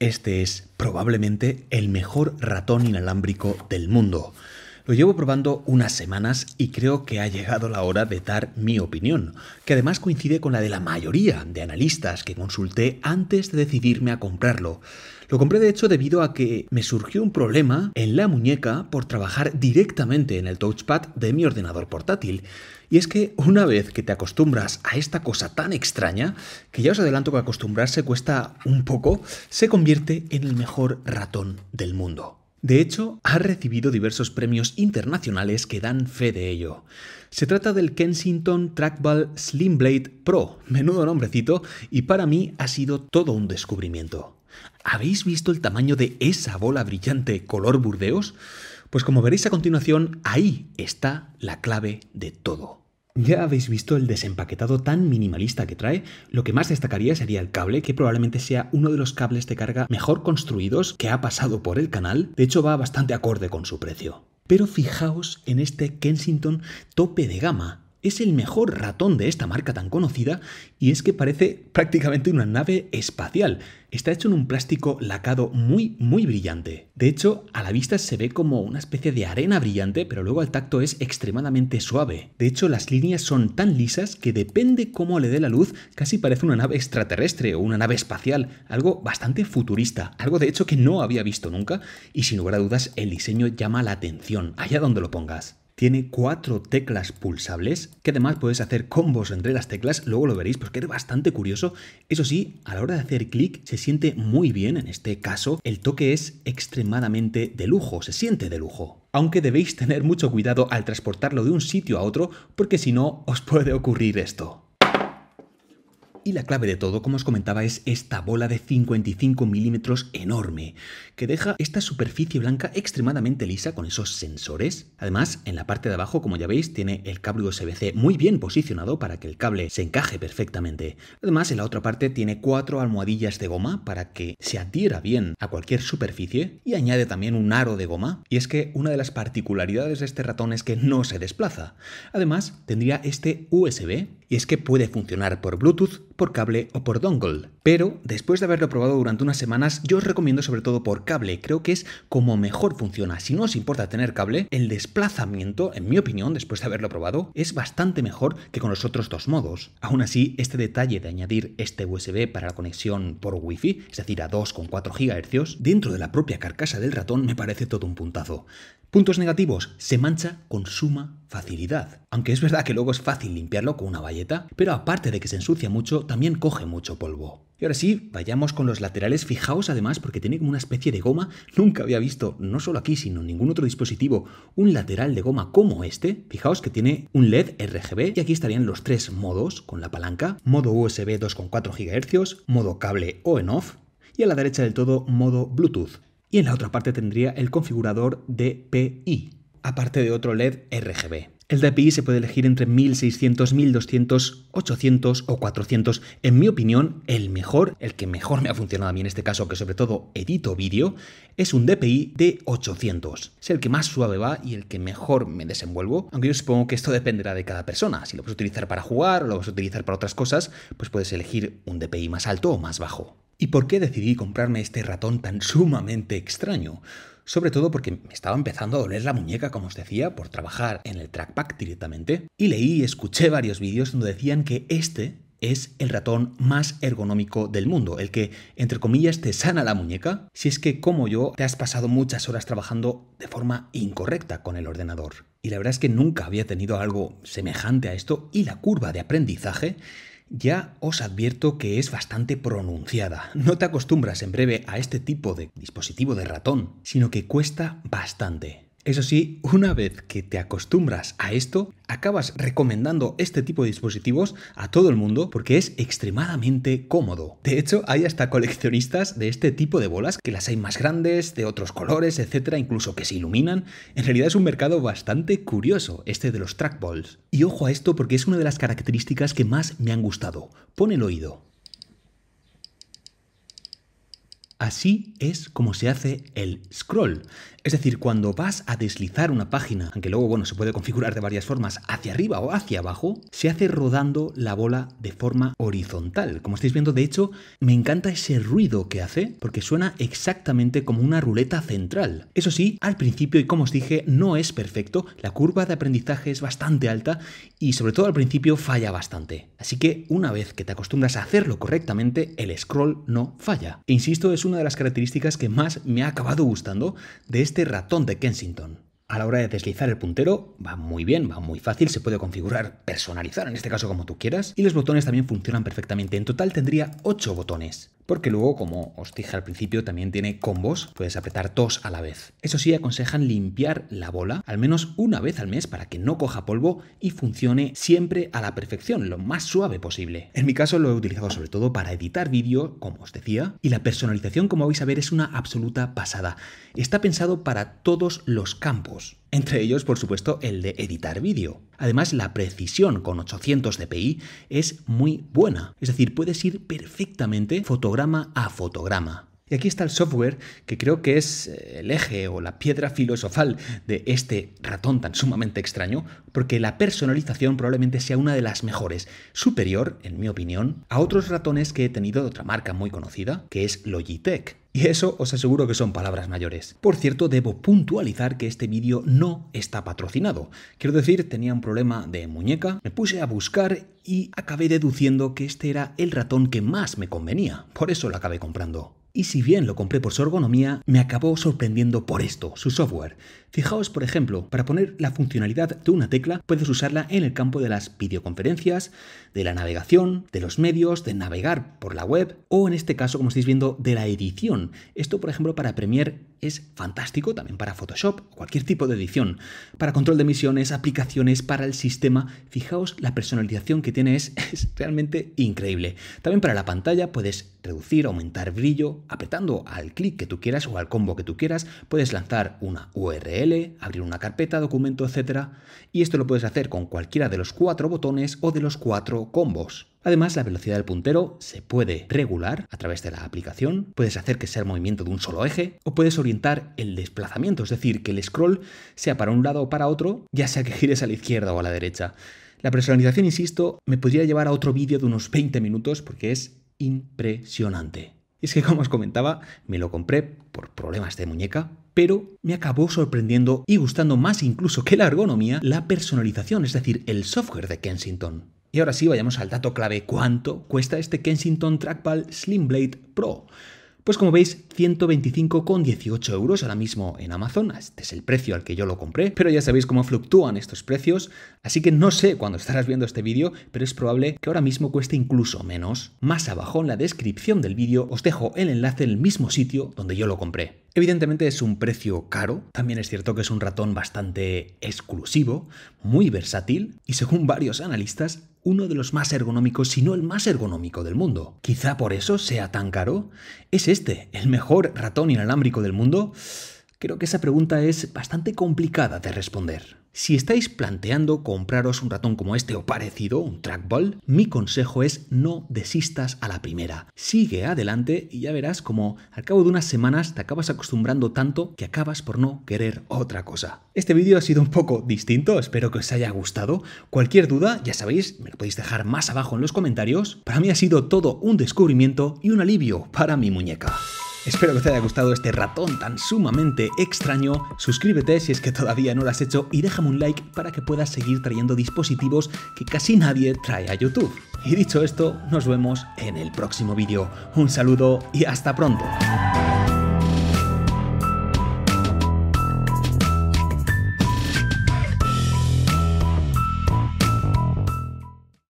Este es probablemente el mejor ratón inalámbrico del mundo. Lo llevo probando unas semanas y creo que ha llegado la hora de dar mi opinión, que además coincide con la de la mayoría de analistas que consulté antes de decidirme a comprarlo. Lo compré de hecho debido a que me surgió un problema en la muñeca por trabajar directamente en el touchpad de mi ordenador portátil. Y es que una vez que te acostumbras a esta cosa tan extraña, que ya os adelanto que acostumbrarse cuesta un poco, se convierte en el mejor ratón del mundo. De hecho, ha recibido diversos premios internacionales que dan fe de ello. Se trata del Kensington Trackball Slimblade Pro, menudo nombrecito, y para mí ha sido todo un descubrimiento. ¿Habéis visto el tamaño de esa bola brillante color burdeos? Pues como veréis a continuación, ahí está la clave de todo. Ya habéis visto el desempaquetado tan minimalista que trae. Lo que más destacaría sería el cable, que probablemente sea uno de los cables de carga mejor construidos que ha pasado por el canal. De hecho, va bastante acorde con su precio. Pero fijaos en este Kensington tope de gama. Es el mejor ratón de esta marca tan conocida y es que parece prácticamente una nave espacial. Está hecho en un plástico lacado muy, muy brillante. De hecho, a la vista se ve como una especie de arena brillante, pero luego al tacto es extremadamente suave. De hecho, las líneas son tan lisas que depende cómo le dé la luz, casi parece una nave extraterrestre o una nave espacial, algo bastante futurista, algo de hecho que no había visto nunca y sin lugar a dudas el diseño llama la atención, allá donde lo pongas tiene cuatro teclas pulsables, que además podéis hacer combos entre las teclas, luego lo veréis porque es bastante curioso. Eso sí, a la hora de hacer clic se siente muy bien, en este caso el toque es extremadamente de lujo, se siente de lujo aunque debéis tener mucho cuidado al transportarlo de un sitio a otro porque si no os puede ocurrir esto. Y la clave de todo, como os comentaba, es esta bola de 55 milímetros enorme, que deja esta superficie blanca extremadamente lisa con esos sensores. Además, en la parte de abajo, como ya veis, tiene el cable USB-C muy bien posicionado para que el cable se encaje perfectamente. Además, en la otra parte tiene cuatro almohadillas de goma para que se adhiera bien a cualquier superficie y añade también un aro de goma. Y es que una de las particularidades de este ratón es que no se desplaza. Además, tendría este USB y es que puede funcionar por Bluetooth, por cable o por dongle. Pero después de haberlo probado durante unas semanas, yo os recomiendo sobre todo por cable, creo que es como mejor funciona. Si no os importa tener cable, el desplazamiento, en mi opinión, después de haberlo probado, es bastante mejor que con los otros dos modos. Aún así, este detalle de añadir este USB para la conexión por Wi-Fi, es decir, a 2,4 GHz, dentro de la propia carcasa del ratón me parece todo un puntazo. Puntos negativos, se mancha con suma facilidad. Aunque es verdad que luego es fácil limpiarlo con una bayeta, pero aparte de que se ensucia mucho, también coge mucho polvo. Y ahora sí, vayamos con los laterales. Fijaos además porque tiene como una especie de goma. Nunca había visto, no solo aquí, sino en ningún otro dispositivo, un lateral de goma como este. Fijaos que tiene un LED RGB y aquí estarían los tres modos con la palanca. Modo USB 2,4 GHz, modo cable o en off y a la derecha del todo modo Bluetooth y en la otra parte tendría el configurador DPI, aparte de otro LED RGB. El DPI se puede elegir entre 1600, 1200, 800 o 400. En mi opinión, el mejor, el que mejor me ha funcionado a mí en este caso, que sobre todo edito vídeo, es un DPI de 800. Es el que más suave va y el que mejor me desenvuelvo, aunque yo supongo que esto dependerá de cada persona. Si lo vas a utilizar para jugar o lo vas a utilizar para otras cosas, pues puedes elegir un DPI más alto o más bajo. ¿Y por qué decidí comprarme este ratón tan sumamente extraño? sobre todo porque me estaba empezando a doler la muñeca, como os decía, por trabajar en el trackpack directamente, y leí y escuché varios vídeos donde decían que este es el ratón más ergonómico del mundo, el que, entre comillas, te sana la muñeca, si es que, como yo, te has pasado muchas horas trabajando de forma incorrecta con el ordenador. Y la verdad es que nunca había tenido algo semejante a esto, y la curva de aprendizaje ya os advierto que es bastante pronunciada. No te acostumbras en breve a este tipo de dispositivo de ratón, sino que cuesta bastante. Eso sí, una vez que te acostumbras a esto, acabas recomendando este tipo de dispositivos a todo el mundo porque es extremadamente cómodo. De hecho, hay hasta coleccionistas de este tipo de bolas, que las hay más grandes, de otros colores, etcétera, incluso que se iluminan. En realidad es un mercado bastante curioso, este de los trackballs. Y ojo a esto porque es una de las características que más me han gustado. Pon el oído. Así es como se hace el scroll. Es decir, cuando vas a deslizar una página, aunque luego bueno, se puede configurar de varias formas, hacia arriba o hacia abajo, se hace rodando la bola de forma horizontal. Como estáis viendo, de hecho, me encanta ese ruido que hace porque suena exactamente como una ruleta central. Eso sí, al principio, y como os dije, no es perfecto, la curva de aprendizaje es bastante alta y sobre todo al principio falla bastante. Así que una vez que te acostumbras a hacerlo correctamente, el scroll no falla. E insisto, es una de las características que más me ha acabado gustando de este ratón de Kensington. A la hora de deslizar el puntero va muy bien, va muy fácil, se puede configurar, personalizar en este caso como tú quieras y los botones también funcionan perfectamente. En total tendría 8 botones porque luego, como os dije al principio, también tiene combos, puedes apretar dos a la vez. Eso sí, aconsejan limpiar la bola al menos una vez al mes para que no coja polvo y funcione siempre a la perfección, lo más suave posible. En mi caso lo he utilizado sobre todo para editar vídeo, como os decía, y la personalización, como vais a ver, es una absoluta pasada. Está pensado para todos los campos, entre ellos, por supuesto, el de editar vídeo. Además, la precisión con 800 dpi es muy buena, es decir, puedes ir perfectamente fotograma a fotograma. Y aquí está el software que creo que es eh, el eje o la piedra filosofal de este ratón tan sumamente extraño, porque la personalización probablemente sea una de las mejores, superior, en mi opinión, a otros ratones que he tenido de otra marca muy conocida, que es Logitech. Y eso os aseguro que son palabras mayores. Por cierto, debo puntualizar que este vídeo no está patrocinado. Quiero decir, tenía un problema de muñeca, me puse a buscar y acabé deduciendo que este era el ratón que más me convenía, por eso lo acabé comprando. Y si bien lo compré por su ergonomía, me acabó sorprendiendo por esto, su software. Fijaos, por ejemplo, para poner la funcionalidad de una tecla puedes usarla en el campo de las videoconferencias, de la navegación, de los medios, de navegar por la web o en este caso, como estáis viendo, de la edición. Esto, por ejemplo, para Premiere es fantástico también para Photoshop, cualquier tipo de edición, para control de misiones, aplicaciones, para el sistema. Fijaos, la personalización que tiene es realmente increíble. También para la pantalla puedes reducir, aumentar brillo, apretando al clic que tú quieras o al combo que tú quieras, puedes lanzar una URL, abrir una carpeta, documento, etc. Y esto lo puedes hacer con cualquiera de los cuatro botones o de los cuatro combos. Además, la velocidad del puntero se puede regular a través de la aplicación, puedes hacer que sea el movimiento de un solo eje o puedes orientar el desplazamiento, es decir, que el scroll sea para un lado o para otro, ya sea que gires a la izquierda o a la derecha. La personalización, insisto, me podría llevar a otro vídeo de unos 20 minutos porque es impresionante. Es que como os comentaba, me lo compré por problemas de muñeca, pero me acabó sorprendiendo y gustando más incluso que la ergonomía la personalización, es decir, el software de Kensington. Y ahora sí, vayamos al dato clave, ¿cuánto cuesta este Kensington Trackball Slim Pro? Pues como veis, 125,18 euros ahora mismo en Amazon. Este es el precio al que yo lo compré, pero ya sabéis cómo fluctúan estos precios, así que no sé cuándo estarás viendo este vídeo, pero es probable que ahora mismo cueste incluso menos. Más abajo en la descripción del vídeo os dejo el enlace del mismo sitio donde yo lo compré. Evidentemente es un precio caro, también es cierto que es un ratón bastante exclusivo, muy versátil y según varios analistas uno de los más ergonómicos, si no el más ergonómico del mundo. Quizá por eso sea tan caro. ¿Es este el mejor ratón inalámbrico del mundo? Creo que esa pregunta es bastante complicada de responder. Si estáis planteando compraros un ratón como este o parecido, un trackball, mi consejo es no desistas a la primera. Sigue adelante y ya verás como al cabo de unas semanas te acabas acostumbrando tanto que acabas por no querer otra cosa. Este vídeo ha sido un poco distinto, espero que os haya gustado. Cualquier duda, ya sabéis, me lo podéis dejar más abajo en los comentarios. Para mí ha sido todo un descubrimiento y un alivio para mi muñeca. Espero que te haya gustado este ratón tan sumamente extraño. Suscríbete si es que todavía no lo has hecho y déjame un like para que puedas seguir trayendo dispositivos que casi nadie trae a YouTube. Y dicho esto, nos vemos en el próximo vídeo. Un saludo y hasta pronto.